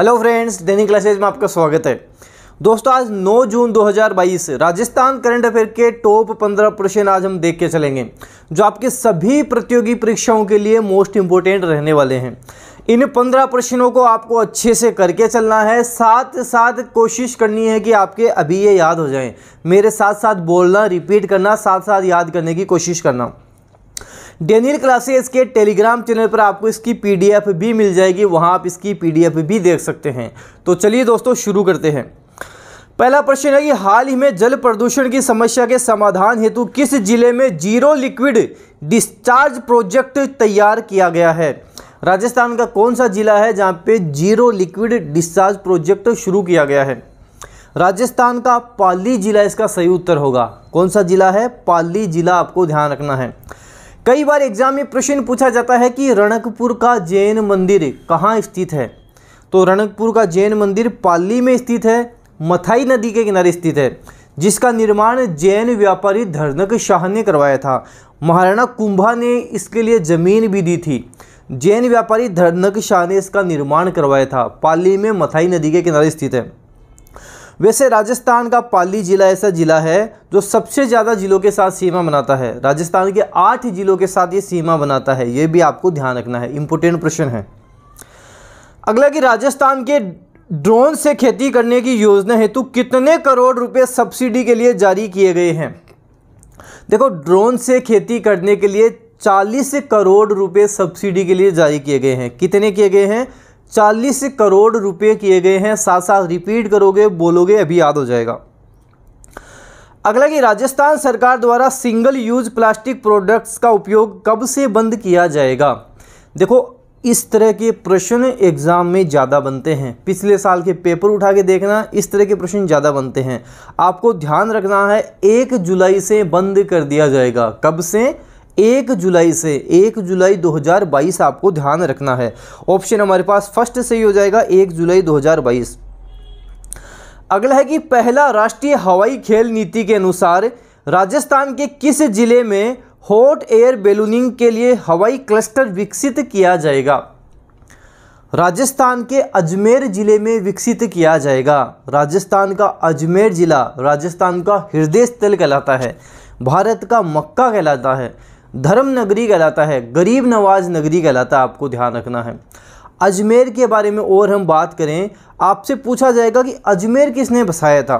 hello friends दैनिक classes में आपका स्वागत है दोस्तों आज 9 जून 2022 राजस्थान करंट अफेयर के टॉप 15 प्रश्न आज हम देख के चलेंगे जो आपके सभी प्रतियोगी परीक्षाओं के लिए मोस्ट इम्पोर्टेंट रहने वाले हैं इन 15 प्रश्नों को आपको अच्छे से करके चलना है साथ साथ कोशिश करनी है कि आपके अभी ये याद हो जाएं मेरे साथ साथ बोलना रिपीट करना साथ साथ याद करने की कोशिश करना डेनियल क्लासेस के टेलीग्राम चैनल पर आपको इसकी पीडीएफ भी मिल जाएगी वहाँ आप इसकी पीडीएफ भी देख सकते हैं तो चलिए दोस्तों शुरू करते हैं पहला प्रश्न है कि हाल ही में जल प्रदूषण की समस्या के समाधान हेतु किस जिले में जीरो लिक्विड डिस्चार्ज प्रोजेक्ट तैयार किया गया है राजस्थान का कौन सा जिला है जहाँ पे जीरो लिक्विड डिस्चार्ज प्रोजेक्ट शुरू किया गया है राजस्थान का पाली जिला इसका सही उत्तर होगा कौन सा जिला है पाली जिला आपको ध्यान रखना है कई बार एग्जाम में प्रश्न पूछा जाता है कि रणकपुर का जैन मंदिर कहाँ स्थित है तो रणकपुर का जैन मंदिर पाली में स्थित है मथाई नदी के किनारे स्थित है जिसका निर्माण जैन व्यापारी धरनक शाह ने करवाया था महाराणा कुंभा ने इसके लिए ज़मीन भी दी थी जैन व्यापारी धरनक शाह ने इसका निर्माण करवाया था पाली में मथाई नदी के किनारे स्थित है वैसे राजस्थान का पाली ज़िला ऐसा ज़िला है जो सबसे ज़्यादा ज़िलों के साथ सीमा बनाता है राजस्थान के आठ ज़िलों के साथ ये सीमा बनाता है ये भी आपको ध्यान रखना है इम्पोर्टेंट प्रश्न है अगला कि राजस्थान के ड्रोन से खेती करने की योजना हेतु कितने करोड़ रुपए सब्सिडी के लिए जारी किए गए हैं देखो ड्रोन से खेती करने के लिए 40 करोड़ रुपए सब्सिडी के लिए जारी किए गए हैं कितने किए गए हैं चालीस करोड़ रुपए किए गए हैं साथ साथ रिपीट करोगे बोलोगे अभी याद हो जाएगा अगला कि राजस्थान सरकार द्वारा सिंगल यूज प्लास्टिक प्रोडक्ट्स का उपयोग कब से बंद किया जाएगा देखो इस तरह के प्रश्न एग्ज़ाम में ज़्यादा बनते हैं पिछले साल के पेपर उठा के देखना इस तरह के प्रश्न ज़्यादा बनते हैं आपको ध्यान रखना है एक जुलाई से बंद कर दिया जाएगा कब से एक जुलाई से एक जुलाई 2022 आपको ध्यान रखना है ऑप्शन हमारे पास फर्स्ट से ही हो जाएगा एक जुलाई 2022 अगला है कि पहला राष्ट्रीय हवाई खेल नीति के अनुसार राजस्थान के किस जिले में हॉट एयर बेलूनिंग के लिए हवाई क्लस्टर विकसित किया जाएगा राजस्थान के अजमेर ज़िले में विकसित किया जाएगा राजस्थान का अजमेर ज़िला राजस्थान का हृदय स्थल कहलाता है भारत का मक्का कहलाता है धर्म नगरी कहलाता है गरीब नवाज नगरी कहलाता है आपको ध्यान रखना है अजमेर के बारे में और हम बात करें आपसे पूछा जाएगा कि अजमेर किसने बसाया था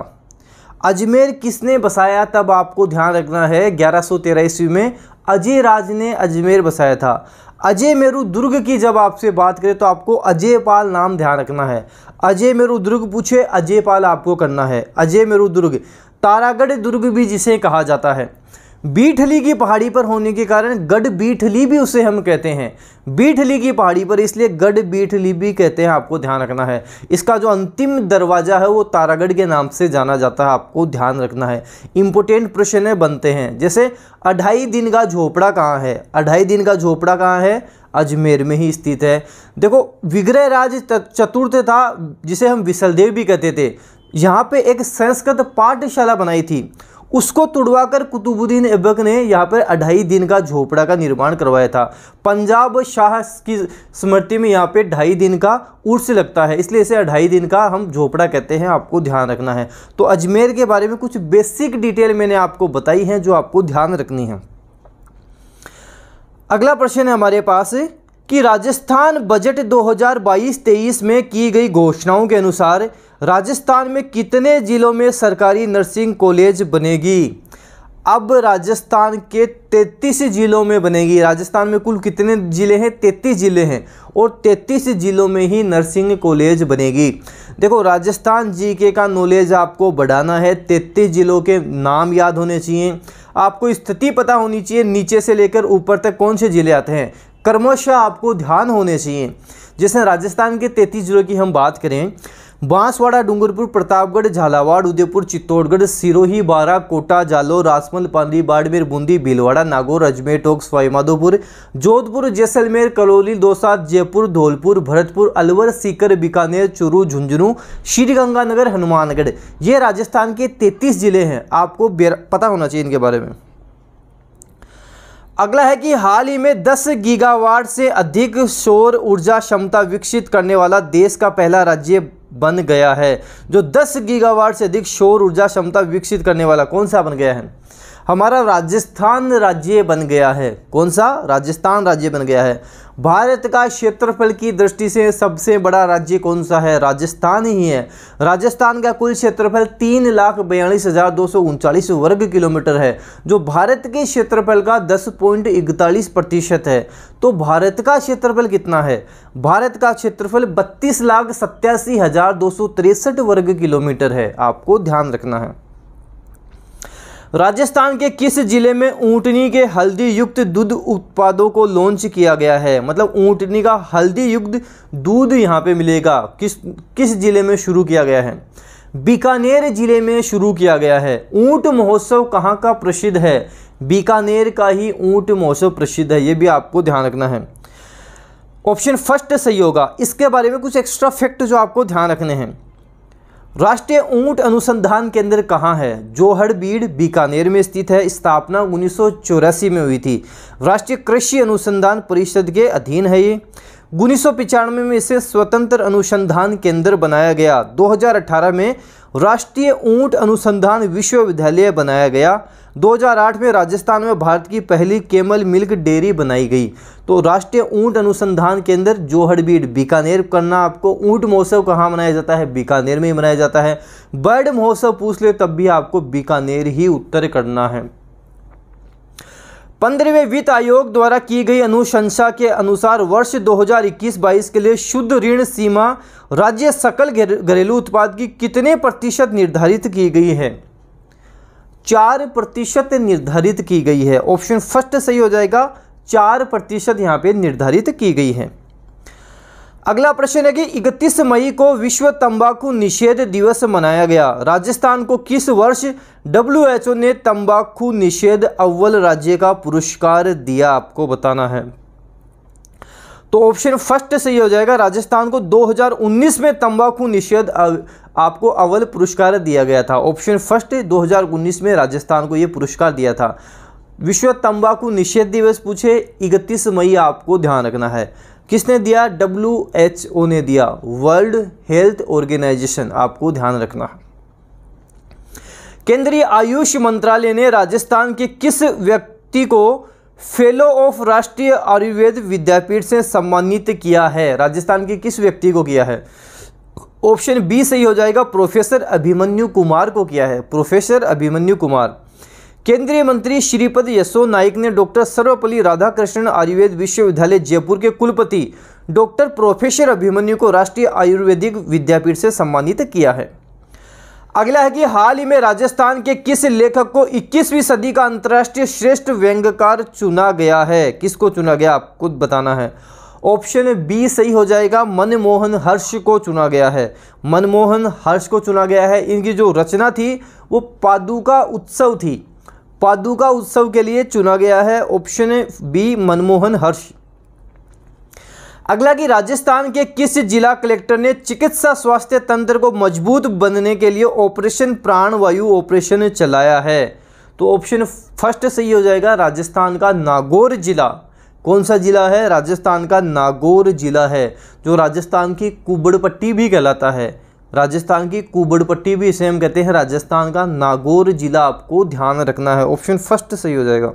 अजमेर किसने बसाया तब आपको ध्यान रखना है ग्यारह सौ तेरह ईस्वी में अजय राज ने अजमेर बसाया था अजय मेरु दुर्ग की जब आपसे बात करें तो आपको अजय पाल नाम ध्यान रखना है अजय मेरु दुर्ग पूछे अजय पाल आपको करना है अजय मेरु दुर्ग तारागढ़ दुर्ग भी जिसे कहा जाता है बीठली की पहाड़ी पर होने के कारण गढ़ बीठली भी उसे हम कहते हैं बीठली की पहाड़ी पर इसलिए गढ़ बीठली भी कहते हैं आपको ध्यान रखना है इसका जो अंतिम दरवाज़ा है वो तारागढ़ के नाम से जाना जाता है आपको ध्यान रखना है इम्पोर्टेंट प्रश्न है बनते हैं जैसे अढ़ाई दिन का झोपड़ा कहाँ है अढ़ाई दिन का झोपड़ा कहाँ है अजमेर में ही स्थित है देखो विग्रह राज चतुर्थ था जिसे हम विसलदेव भी कहते थे यहाँ पे एक संस्कृत पाठशाला बनाई थी उसको तुड़वाकर कुतुबुद्दीन ऐबक ने यहाँ पर अढ़ाई दिन का झोपड़ा का निर्माण करवाया था पंजाब शाह की स्मृति में यहाँ पे ढाई दिन का उर्स लगता है इसलिए इसे अढ़ाई दिन का हम झोपड़ा कहते हैं आपको ध्यान रखना है तो अजमेर के बारे में कुछ बेसिक डिटेल मैंने आपको बताई है जो आपको ध्यान रखनी है अगला प्रश्न है हमारे पास कि राजस्थान बजट 2022-23 में की गई घोषणाओं के अनुसार राजस्थान में कितने ज़िलों में सरकारी नर्सिंग कॉलेज बनेगी अब राजस्थान के 33 ज़िलों में बनेगी राजस्थान में कुल कितने ज़िले हैं 33 ज़िले हैं और 33 ज़िलों में ही नर्सिंग कॉलेज बनेगी देखो राजस्थान जीके का नॉलेज आपको बढ़ाना है 33 ज़िलों के नाम याद होने चाहिए आपको स्थिति पता होनी चाहिए नीचे से लेकर ऊपर तक कौन से ज़िले आते हैं क्रमशः आपको ध्यान होने चाहिए जैसे राजस्थान के तैतीस ज़िलों की हम बात करें बांसवाड़ा डूंगरपुर प्रतापगढ़ झालावाड़ उदयपुर चित्तौड़गढ़ सिरोही बारा कोटा जालोर रासमल पाली बाड़मेर बूंदी भीलवाड़ा नागौर अजमेर टोक सवाईमाधोपुर जोधपुर जैसलमेर करौली दौसा जयपुर धौलपुर भरतपुर अलवर सीकर बीकानेर चूरू झुंझुनू श्रीगंगानगर हनुमानगढ़ ये राजस्थान के तैतीस जिले हैं आपको पता होना चाहिए इनके बारे में अगला है कि हाल ही में 10 गीगावाट से अधिक सौर ऊर्जा क्षमता विकसित करने वाला देश का पहला राज्य बन गया है जो 10 गीगावाट से अधिक सौर ऊर्जा क्षमता विकसित करने वाला कौन सा बन गया है हमारा राजस्थान राज्य बन गया है कौन सा राजस्थान राज्य बन गया है भारत का क्षेत्रफल की दृष्टि से सबसे बड़ा राज्य कौन सा है राजस्थान ही है राजस्थान का कुल क्षेत्रफल तीन लाख बयालीस हज़ार दो सौ उनचालीस वर्ग किलोमीटर है जो भारत के क्षेत्रफल का दस पॉइंट इकतालीस प्रतिशत है तो भारत का क्षेत्रफल कितना है भारत का क्षेत्रफल बत्तीस लाख सत्तासी हज़ार दो सौ तिरसठ वर्ग किलोमीटर है आपको ध्यान रखना है राजस्थान के किस जिले में ऊँटनी के हल्दी युक्त दूध उत्पादों को लॉन्च किया गया है मतलब ऊँटनी का हल्दी युक्त दूध यहाँ पे मिलेगा किस किस जिले में शुरू किया गया है बीकानेर जिले में शुरू किया गया है ऊँट महोत्सव कहाँ का प्रसिद्ध है बीकानेर का ही ऊँट महोत्सव प्रसिद्ध है ये भी आपको ध्यान रखना है ऑप्शन फर्स्ट सही होगा इसके बारे में कुछ एक्स्ट्रा फैक्ट जो आपको ध्यान रखने हैं राष्ट्रीय ऊंट अनुसंधान केंद्र कहाँ है जोहड़बीड़ बीकानेर में स्थित है स्थापना उन्नीस में हुई थी राष्ट्रीय कृषि अनुसंधान परिषद के अधीन है ये उन्नीस में इसे स्वतंत्र अनुसंधान केंद्र बनाया गया 2018 में राष्ट्रीय ऊंट अनुसंधान विश्वविद्यालय बनाया गया 2008 में राजस्थान में भारत की पहली केमल मिल्क डेयरी बनाई गई तो राष्ट्रीय ऊंट अनुसंधान केंद्र जोहड़बीड बीकानेर करना आपको ऊंट महोत्सव कहाँ मनाया जाता है बीकानेर में ही मनाया जाता है बर्ड महोत्सव पूछ ले तब भी आपको बीकानेर ही उत्तर करना है पंद्रहवें वित्त आयोग द्वारा की गई अनुशंसा के अनुसार वर्ष 2021-22 के लिए शुद्ध ऋण सीमा राज्य सकल घरेलू उत्पाद की कितने प्रतिशत निर्धारित की गई है चार प्रतिशत निर्धारित की गई है ऑप्शन फर्स्ट सही हो जाएगा चार प्रतिशत यहाँ पे निर्धारित की गई है अगला प्रश्न है कि 31 मई को विश्व तंबाकू निषेध दिवस मनाया गया राजस्थान को किस वर्ष डब्ल्यू ने तंबाकू निषेध अव्वल राज्य का पुरस्कार दिया आपको बताना है तो ऑप्शन फर्स्ट सही हो जाएगा राजस्थान को 2019 में तंबाकू निषेध आपको अव्वल पुरस्कार दिया गया था ऑप्शन फर्स्ट 2019 में राजस्थान को यह पुरस्कार दिया था विश्व तंबाकू निषेध दिवस पूछे 31 मई आपको ध्यान रखना है किसने दिया डब्ल्यू एच ओ ने दिया वर्ल्ड हेल्थ ऑर्गेनाइजेशन आपको ध्यान रखना है केंद्रीय आयुष मंत्रालय ने राजस्थान के किस व्यक्ति को फेलो ऑफ राष्ट्रीय आयुर्वेद विद्यापीठ से सम्मानित किया है राजस्थान के किस व्यक्ति को किया है ऑप्शन बी सही हो जाएगा प्रोफेसर अभिमन्यु कुमार को किया है प्रोफेसर अभिमन्यु कुमार केंद्रीय मंत्री श्रीपद यशो नाइक ने डॉक्टर सर्वपल्ली राधाकृष्णन आयुर्वेद विश्वविद्यालय जयपुर के कुलपति डॉक्टर प्रोफेसर अभिमन्यु को राष्ट्रीय आयुर्वेदिक विद्यापीठ से सम्मानित किया है अगला है कि हाल ही में राजस्थान के किस लेखक को 21वीं सदी का अंतर्राष्ट्रीय श्रेष्ठ व्यंग्यकार चुना गया है किसको चुना गया आप खुद बताना है ऑप्शन बी सही हो जाएगा मनमोहन हर्ष को चुना गया है मनमोहन हर्ष को चुना गया है इनकी जो रचना थी वो पादुका उत्सव थी पादुका उत्सव के लिए चुना गया है ऑप्शन बी मनमोहन हर्ष अगला कि राजस्थान के किस जिला कलेक्टर ने चिकित्सा स्वास्थ्य तंत्र को मजबूत बनने के लिए ऑपरेशन प्राणवायु ऑपरेशन चलाया है तो ऑप्शन फर्स्ट सही हो जाएगा राजस्थान का नागौर जिला कौन सा जिला है राजस्थान का नागौर जिला है जो राजस्थान की कुबड़पट्टी भी कहलाता है राजस्थान की कुबड़पट्टी भी इसे हम कहते हैं राजस्थान का नागौर जिला आपको ध्यान रखना है ऑप्शन फर्स्ट सही हो जाएगा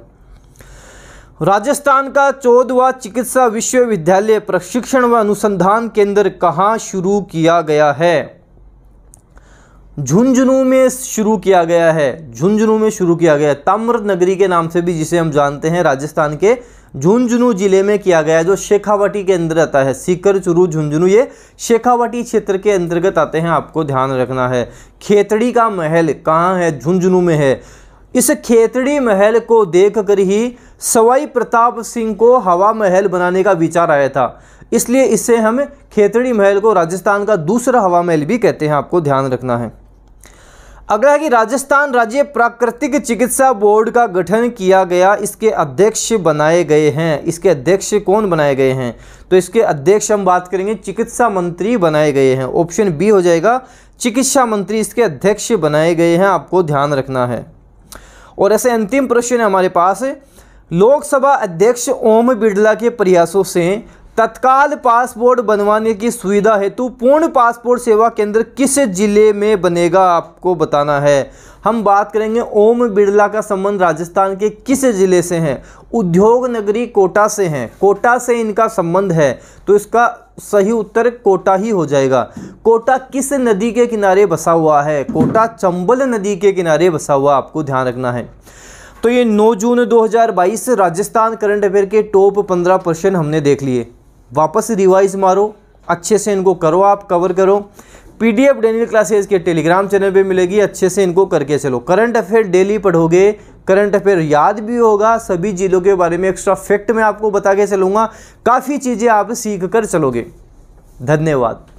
राजस्थान का चौदवा चिकित्सा विश्वविद्यालय प्रशिक्षण व अनुसंधान केंद्र कहाँ शुरू किया गया है झुंझुनू में शुरू किया गया है झुंझुनू में शुरू किया गया है ताम्र नगरी के नाम से भी जिसे हम जानते हैं राजस्थान के झुंझुनू जिले में किया गया है जो शेखावाटी के अंदर आता है सीकर चुरू झुंझुनू ये शेखावाटी क्षेत्र के अंतर्गत आते हैं आपको ध्यान रखना है खेतड़ी का महल कहाँ है झुंझुनू में है इस खेतड़ी महल को देख ही सवाई प्रताप सिंह को हवा महल बनाने का विचार आया था इसलिए इससे हम खेतड़ी महल को राजस्थान का दूसरा हवा महल भी कहते हैं आपको ध्यान रखना है अगला कि राजस्थान राज्य प्राकृतिक चिकित्सा बोर्ड का गठन किया गया इसके अध्यक्ष बनाए गए हैं इसके अध्यक्ष कौन बनाए गए हैं तो इसके अध्यक्ष हम बात करेंगे चिकित्सा मंत्री बनाए गए हैं ऑप्शन बी हो जाएगा चिकित्सा मंत्री इसके अध्यक्ष बनाए गए हैं आपको ध्यान रखना है और ऐसे अंतिम प्रश्न है हमारे पास लोकसभा अध्यक्ष ओम बिड़ला के प्रयासों से तत्काल पासपोर्ट बनवाने की सुविधा हेतु पूर्ण पासपोर्ट सेवा केंद्र किस जिले में बनेगा आपको बताना है हम बात करेंगे ओम बिरला का संबंध राजस्थान के किस जिले से हैं उद्योग नगरी कोटा से हैं कोटा से इनका संबंध है तो इसका सही उत्तर कोटा ही हो जाएगा कोटा किस नदी के किनारे बसा हुआ है कोटा चंबल नदी के किनारे बसा हुआ आपको ध्यान रखना है तो ये 9 जून 2022 राजस्थान करंट अफेयर के टॉप 15 प्रश्न हमने देख लिए वापस रिवाइज मारो अच्छे से इनको करो आप कवर करो पीडीएफ डेनियल क्लासेस के टेलीग्राम चैनल पे मिलेगी अच्छे से इनको करके चलो करंट अफेयर डेली पढ़ोगे करंट अफेयर याद भी होगा सभी जिलों के बारे में एक्स्ट्रा फैक्ट मैं आपको बता के चलूँगा काफ़ी चीज़ें आप सीख कर चलोगे धन्यवाद